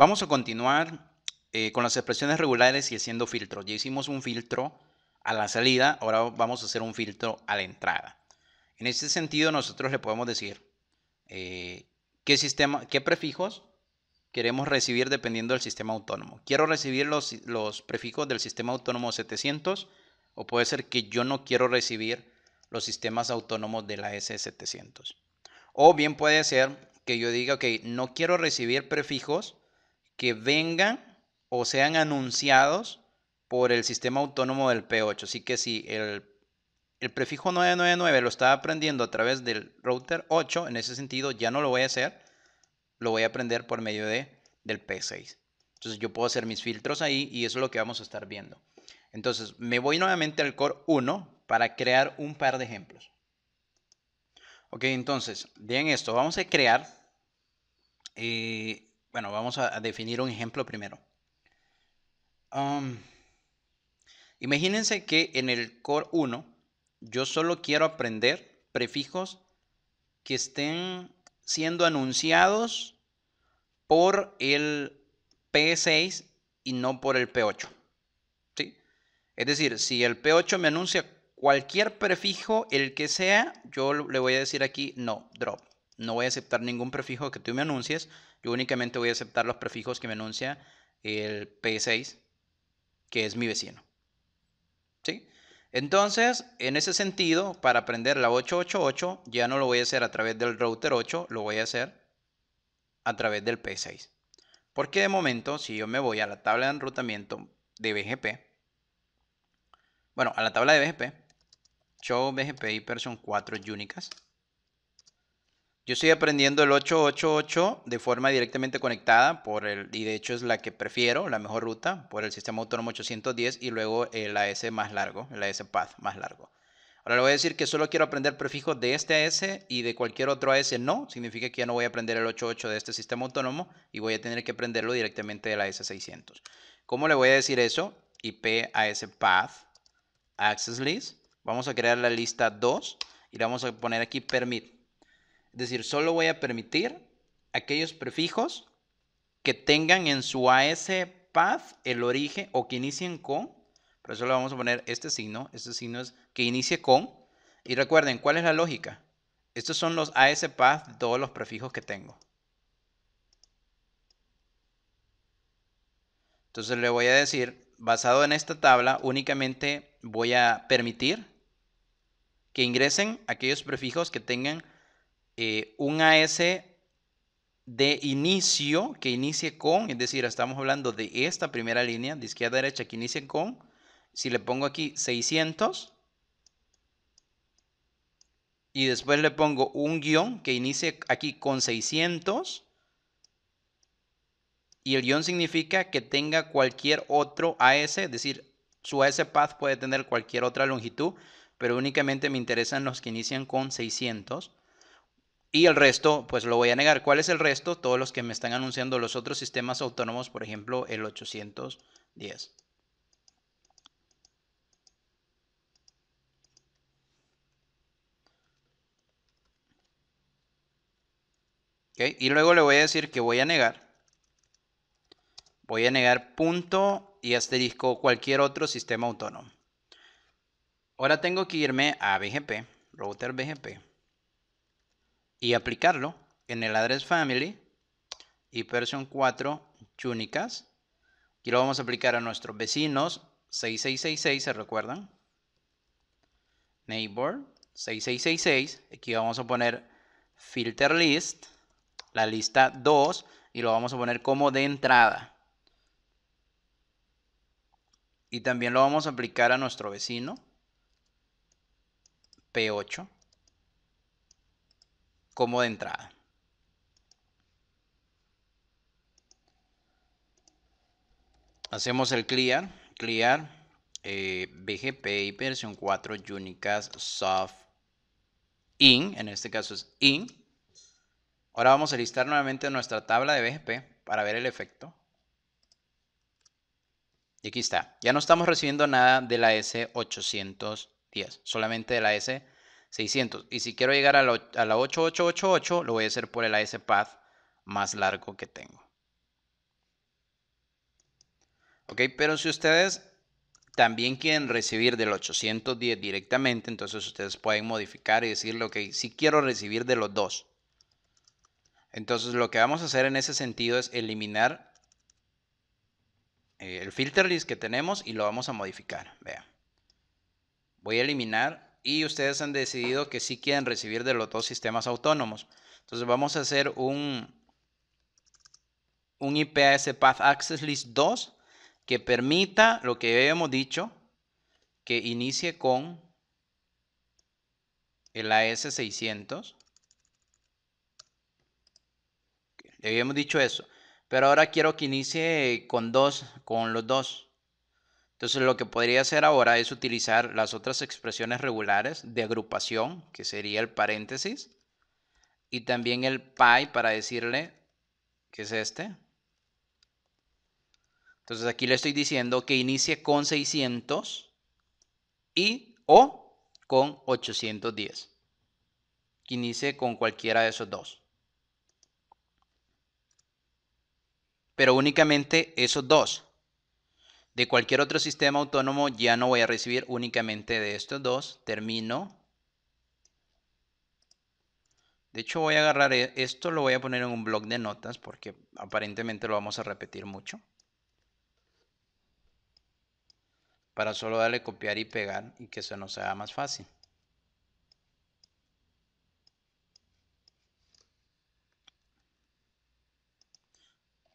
Vamos a continuar eh, con las expresiones regulares y haciendo filtros. Ya hicimos un filtro a la salida, ahora vamos a hacer un filtro a la entrada. En este sentido, nosotros le podemos decir eh, qué, sistema, qué prefijos queremos recibir dependiendo del sistema autónomo. Quiero recibir los, prefijos del sistema autónomo 700 o puede ser que yo no quiero recibir los sistemas autónomos de la S700. O bien puede ser que yo diga, que no quiero recibir prefijos que vengan o sean anunciados por el sistema autónomo del P8. Así que si el, prefijo 999 lo estaba aprendiendo a través del router 8, en ese sentido ya no lo voy a hacer, lo voy a aprender por medio del P6. Entonces yo puedo hacer mis filtros ahí y eso es lo que vamos a estar viendo. Entonces me voy nuevamente al core 1 para crear un par de ejemplos. Ok, entonces, bien esto, vamos a crear eh, bueno, vamos a, definir un ejemplo primero. Um, imagínense que en el core 1 yo solo quiero aprender prefijos que estén siendo anunciados por el P6 y no por el P8. ¿sí? Es decir, si el P8 me anuncia cualquier prefijo, el que sea, yo le voy a decir aquí no, drop. No voy a aceptar ningún prefijo que tú me anuncies yo únicamente voy a aceptar los prefijos que me anuncia el P6, que es mi vecino. ¿Sí? Entonces, en ese sentido, para aprender la 888, ya no lo voy a hacer a través del router 8, lo voy a hacer a través del P6. Porque de momento, si yo me voy a la tabla de enrutamiento de BGP, bueno, a la tabla de BGP, show BGP y version 4 unicas, yo estoy aprendiendo el 888 de forma directamente conectada por el, y de hecho es la que prefiero, la mejor ruta, por el sistema autónomo 810 y luego el AS más largo, el AS Path más largo. Ahora le voy a decir que solo quiero aprender prefijos de este AS y de cualquier otro AS no. Significa que ya no voy a aprender el 88 de este sistema autónomo y voy a tener que aprenderlo directamente de la AS600. ¿Cómo le voy a decir eso? IP AS Path Access List. Vamos a crear la lista 2 y le vamos a poner aquí Permit. Es decir, solo voy a permitir aquellos prefijos que tengan en su AS path el origen o que inicien con. Por eso le vamos a poner este signo. Este signo es que inicie con. Y recuerden, ¿cuál es la lógica? Estos son los AS path de todos los prefijos que tengo. Entonces le voy a decir, basado en esta tabla, únicamente voy a permitir que ingresen aquellos prefijos que tengan eh, un AS de inicio que inicie con, es decir, estamos hablando de esta primera línea de izquierda a derecha que inicie con, si le pongo aquí 600 y después le pongo un guión que inicie aquí con 600 y el guión significa que tenga cualquier otro AS, es decir, su AS path puede tener cualquier otra longitud, pero únicamente me interesan los que inician con 600. Y el resto, pues lo voy a negar. ¿Cuál es el resto? Todos los que me están anunciando los otros sistemas autónomos, por ejemplo, el 810. Y luego le voy a decir que voy a negar. Voy a negar punto y asterisco cualquier otro sistema autónomo. Ahora tengo que irme a BGP, router BGP y aplicarlo en el address family y version 4 túnicas. Y lo vamos a aplicar a nuestros vecinos 6666, ¿se recuerdan? Neighbor 6666. Aquí vamos a poner filter list, la lista 2, y lo vamos a poner como de entrada. Y también lo vamos a aplicar a nuestro vecino P8 como de entrada. Hacemos el clear, clear, BGP eh, BGP versión 4 Unicast Soft IN, en este caso es IN. Ahora vamos a listar nuevamente nuestra tabla de BGP para ver el efecto. Y aquí está. Ya no estamos recibiendo nada de la S810, solamente de la s 600. Y si quiero llegar a la, 8888, lo voy a hacer por el AS path más largo que tengo. Ok, pero si ustedes también quieren recibir del 810 directamente, entonces ustedes pueden modificar y lo ok, si quiero recibir de los dos. Entonces lo que vamos a hacer en ese sentido es eliminar eh, el filter list que tenemos y lo vamos a modificar. Vea. Voy a eliminar y ustedes han decidido que sí quieren recibir de los dos sistemas autónomos. Entonces vamos a hacer un, un IPS Path Access List 2 que permita lo que hemos dicho, que inicie con el AS600. Habíamos dicho eso, pero ahora quiero que inicie con dos, con los dos. Entonces lo que podría hacer ahora es utilizar las otras expresiones regulares de agrupación, que sería el paréntesis, y también el pi para decirle que es este. Entonces aquí le estoy diciendo que inicie con 600 y o con 810. Que inicie con cualquiera de esos dos. Pero únicamente esos dos de cualquier otro sistema autónomo ya no voy a recibir únicamente de estos dos. Termino. De hecho voy a agarrar e-, esto, lo voy a poner en un blog de notas porque aparentemente lo vamos a repetir mucho. Para solo darle copiar y pegar y que se nos haga más fácil.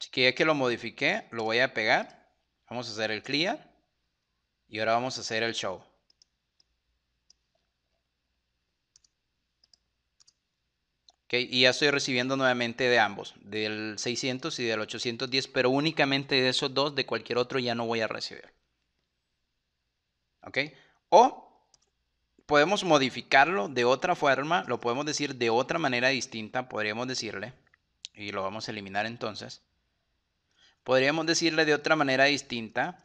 Así que ya que lo modifique lo voy a pegar Vamos a hacer el clear. Y ahora vamos a hacer el show. Okay, y ya estoy recibiendo nuevamente de ambos, del 600 y del 810, pero únicamente de esos dos, de cualquier otro ya no voy a recibir. ¿Ok? O podemos modificarlo de otra forma, lo podemos decir de otra manera distinta, podríamos decirle, y lo vamos a eliminar entonces. Podríamos decirle de otra manera distinta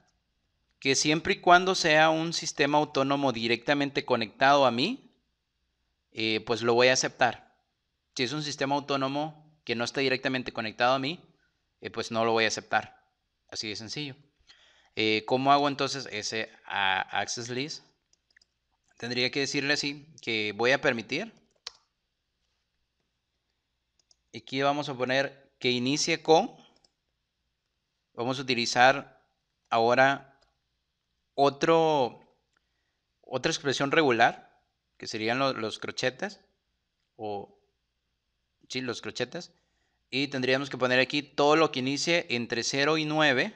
que siempre y cuando sea un sistema autónomo directamente conectado a mí, eh, pues lo voy a aceptar. Si es un sistema autónomo que no está directamente conectado a mí, eh, pues no lo voy a aceptar. Así de sencillo. Eh, ¿Cómo hago entonces ese access list? Tendría que decirle así, que voy a permitir. Aquí vamos a poner que inicie con Vamos a utilizar ahora otra expresión regular, que serían los crochetes, o sí, los crochetes. Y tendríamos que poner aquí todo lo que inicie entre 0 y 9.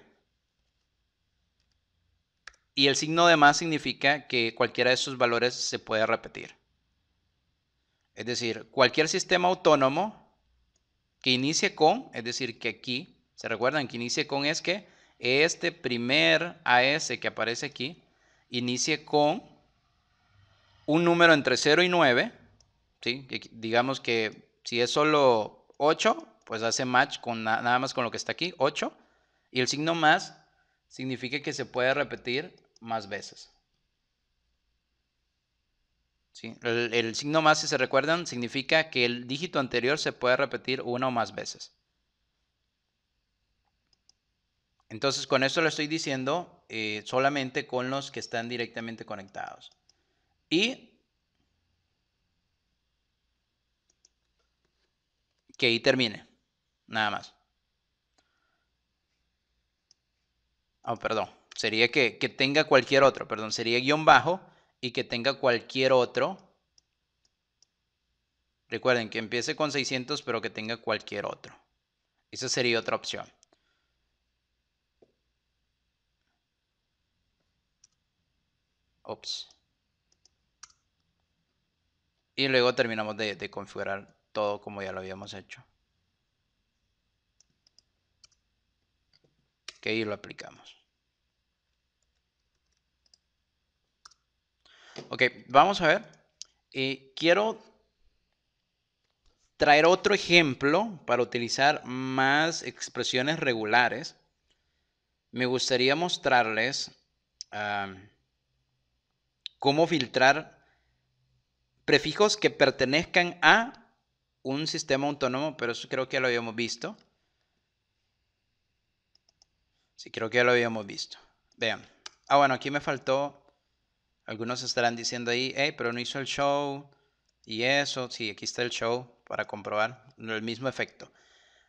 Y el signo de más significa que cualquiera de esos valores se puede repetir. Es decir, cualquier sistema autónomo que inicie con, es decir, que aquí ¿Se recuerdan que inicie con es que este primer AS que aparece aquí inicie con un número entre 0 y 9. ¿sí? Digamos que si es solo 8, pues hace match con nada más con lo que está aquí, 8. Y el signo más significa que se puede repetir más veces. ¿Sí? El, el signo más, si se recuerdan, significa que el dígito anterior se puede repetir una o más veces. Entonces, con esto lo estoy diciendo eh, solamente con los que están directamente conectados. Y que ahí termine, nada más. Oh, perdón, sería que, que tenga cualquier otro, perdón, sería guión bajo y que tenga cualquier otro. Recuerden que empiece con 600 pero que tenga cualquier otro. Esa sería otra opción. Y luego terminamos de, configurar todo como ya lo habíamos hecho. Que ahí lo aplicamos. Ok, vamos a ver. quiero traer otro ejemplo para utilizar más expresiones regulares. Me gustaría mostrarles cómo filtrar prefijos que pertenezcan a un sistema autónomo, pero eso creo que ya lo habíamos visto. Sí, creo que ya lo habíamos visto. Vean. Ah, bueno, aquí me faltó. Algunos estarán diciendo ahí, pero no hizo el show. Y eso, sí, aquí está el show para comprobar el mismo efecto.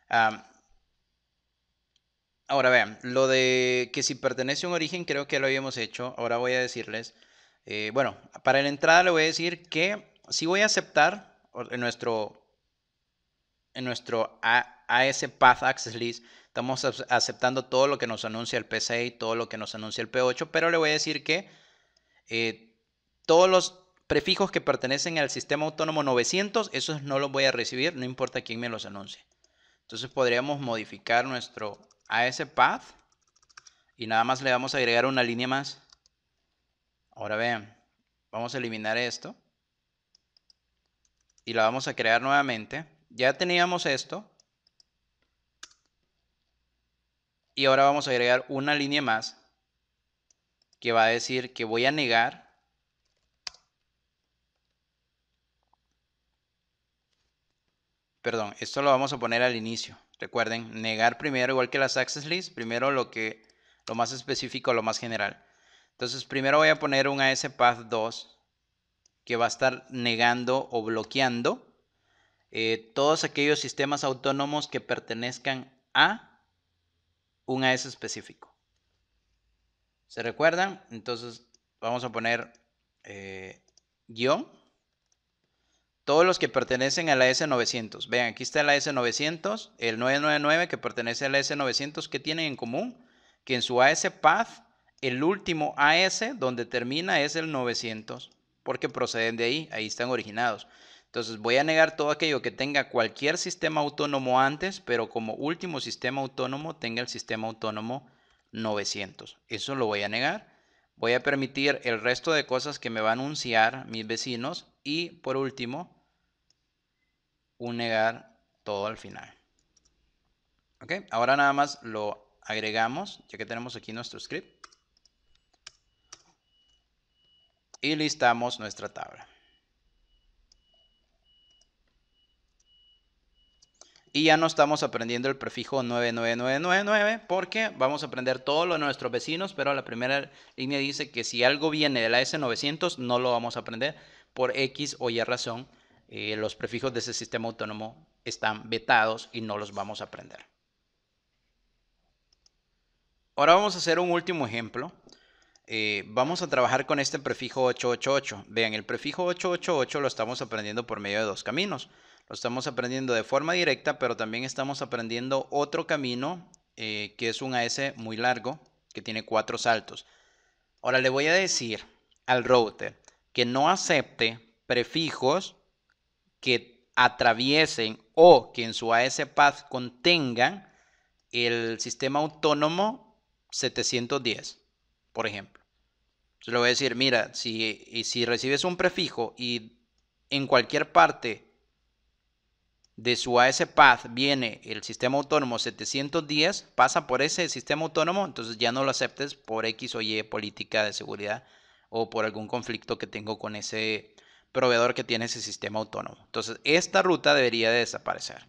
ahora vean, lo de que si pertenece a un origen creo que lo habíamos hecho. Ahora voy a decirles eh, bueno, para la entrada le voy a decir que si voy a aceptar en nuestro, en nuestro AS Path Access List. Estamos aceptando todo lo que nos anuncia el y todo lo que nos anuncia el P8, pero le voy a decir que eh, todos los prefijos que pertenecen al sistema autónomo 900, esos no los voy a recibir, no importa quién me los anuncie. Entonces podríamos modificar nuestro AS Path y nada más le vamos a agregar una línea más Ahora vean, vamos a eliminar esto y la vamos a crear nuevamente. Ya teníamos esto y ahora vamos a agregar una línea más que va a decir que voy a negar Perdón, esto lo vamos a poner al inicio. Recuerden, negar primero, igual que las access list, primero lo que lo más específico, lo más general. Entonces primero voy a poner un ASPath 2 que va a estar negando o bloqueando eh, todos aquellos sistemas autónomos que pertenezcan a un AS específico. ¿Se recuerdan? Entonces vamos a poner eh, guión. Todos los que pertenecen a la S900. Vean, aquí está la S900, el 999 que pertenece a la S900. ¿Qué tienen en común? Que en su AS Path el último AS donde termina es el 900, porque proceden de ahí, ahí están originados. Entonces voy a negar todo aquello que tenga cualquier sistema autónomo antes, pero como último sistema autónomo tenga el sistema autónomo 900. Eso lo voy a negar. Voy a permitir el resto de cosas que me va a anunciar mis vecinos. Y por último, un negar todo al final. ¿Ok? Ahora nada más lo agregamos, ya que tenemos aquí nuestro script. y listamos nuestra tabla. Y ya no estamos aprendiendo el prefijo 99999 porque vamos a aprender todo lo de nuestros vecinos, pero la primera línea dice que si algo viene de la S900 no lo vamos a aprender por X o Y razón. Eh, los prefijos de ese sistema autónomo están vetados y no los vamos a aprender. Ahora vamos a hacer un último ejemplo eh, vamos a trabajar con este prefijo 888. Vean, el prefijo 888 lo estamos aprendiendo por medio de dos caminos. Lo estamos aprendiendo de forma directa, pero también estamos aprendiendo otro camino eh, que es un AS muy largo, que tiene cuatro saltos. Ahora le voy a decir al router que no acepte prefijos que atraviesen o que en su AS path contengan el sistema autónomo 710 por ejemplo. se le voy a decir, mira, si, y si recibes un prefijo y en cualquier parte de su AS viene el sistema autónomo 710, pasa por ese sistema autónomo, entonces ya no lo aceptes por X o Y política de seguridad o por algún conflicto que tengo con ese proveedor que tiene ese sistema autónomo. Entonces, esta ruta debería de desaparecer.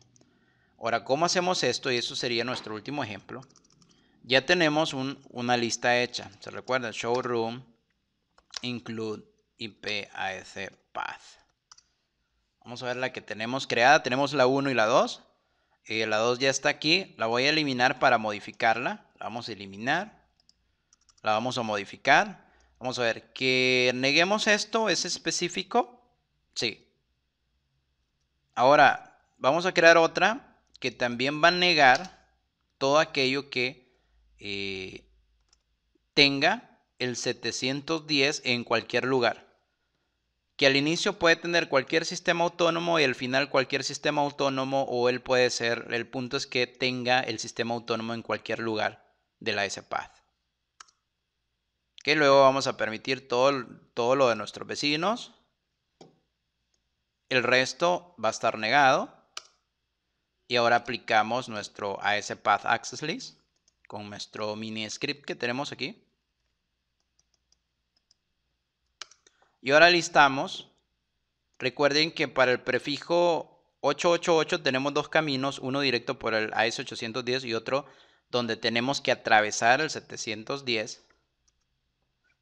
Ahora, ¿cómo hacemos esto? Y eso sería nuestro último ejemplo. Ya tenemos una lista hecha. Se recuerda, showroom include IPAC e path. Vamos a ver la que tenemos creada. Tenemos la 1 y la 2. Eh, la 2 ya está aquí. La voy a eliminar para modificarla. La vamos a eliminar. La vamos a modificar. Vamos a ver, que neguemos esto, ¿es específico? Sí. Ahora, vamos a crear otra que también va a negar todo aquello que eh, tenga el 710 en cualquier lugar. Que al inicio puede tener cualquier sistema autónomo y al final cualquier sistema autónomo o él puede ser, el punto es que tenga el sistema autónomo en cualquier lugar de la Que luego vamos a permitir todo, todo lo de nuestros vecinos. El resto va a estar negado. Y ahora aplicamos nuestro ASPath Access List con nuestro mini script que tenemos aquí. Y ahora listamos. Recuerden que para el prefijo 888 tenemos dos caminos, uno directo por el AS810 y otro donde tenemos que atravesar el 710,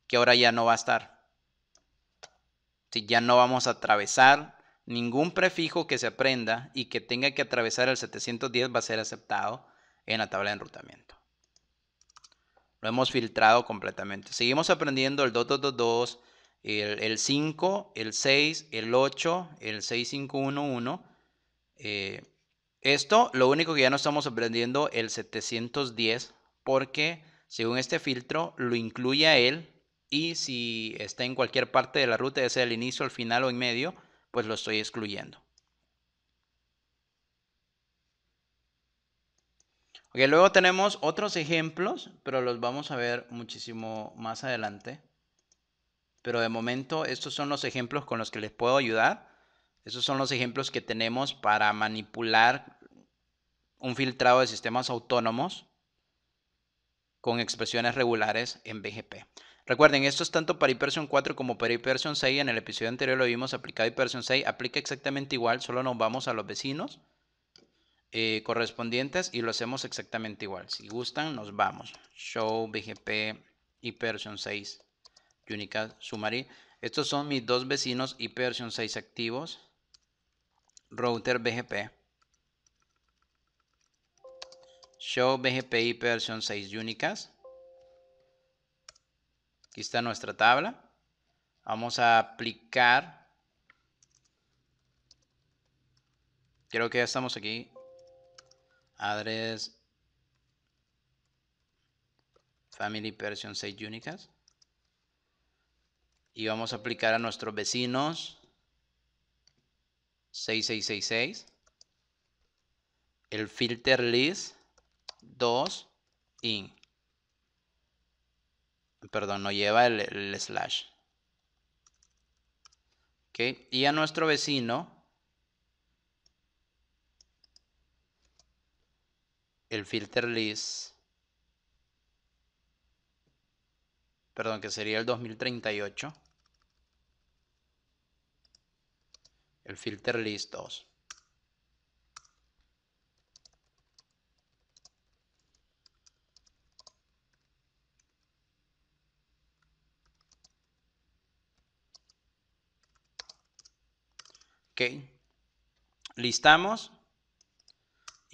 que ahora ya no va a estar. Si ya no vamos a atravesar ningún prefijo que se aprenda y que tenga que atravesar el 710 va a ser aceptado en la tabla de enrutamiento. Lo hemos filtrado completamente. Seguimos aprendiendo el 222, el, 5, el 6, el 8, el 6511. Eh, esto, lo único que ya no estamos aprendiendo el 710 porque según este filtro lo incluye a él y si está en cualquier parte de la ruta, ya sea el inicio, el final o en medio, pues lo estoy excluyendo. luego tenemos otros ejemplos, pero los vamos a ver muchísimo más adelante. Pero de momento estos son los ejemplos con los que les puedo ayudar. Estos son los ejemplos que tenemos para manipular un filtrado de sistemas autónomos con expresiones regulares en BGP. Recuerden, esto es tanto para ipv 4 como para ipv 6. En el episodio anterior lo vimos aplicado ipv 6. Aplica exactamente igual, solo nos vamos a los vecinos. Eh, correspondientes y lo hacemos exactamente igual. Si gustan, nos vamos. Show, BGP, y version 6, Unicast, Summary. Estos son mis dos vecinos Y version 6 activos. Router BGP. Show BGP y version 6 Unicast. Aquí está nuestra tabla. Vamos a aplicar. Creo que ya estamos aquí address family version 6 Unicas. y vamos a aplicar a nuestros vecinos 6666 el filter list 2 in perdón no lleva el, slash ok, y a nuestro vecino el filter list, perdón, que sería el 2038, el filter list 2. Ok. Listamos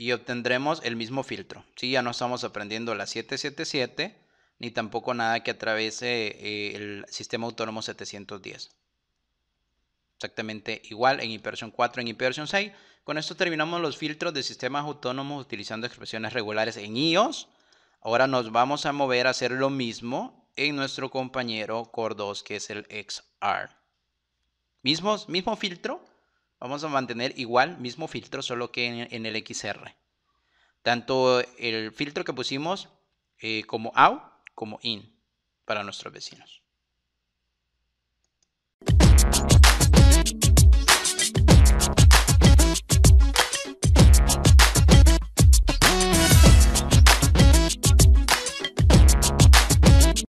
y obtendremos el mismo filtro. si Ya no estamos aprendiendo la 777 ni tampoco nada que atravese eh, el sistema autónomo 710. Exactamente igual en Inversión 4, en Inversión 6. Con esto terminamos los filtros de sistemas autónomos utilizando expresiones regulares en IOS. Ahora nos vamos a mover a hacer lo mismo en nuestro compañero Core 2, que es el XR. Mismos, mismo filtro, Vamos a mantener igual, mismo filtro, solo que en, el XR. Tanto el filtro que pusimos eh, como out, como in para nuestros vecinos.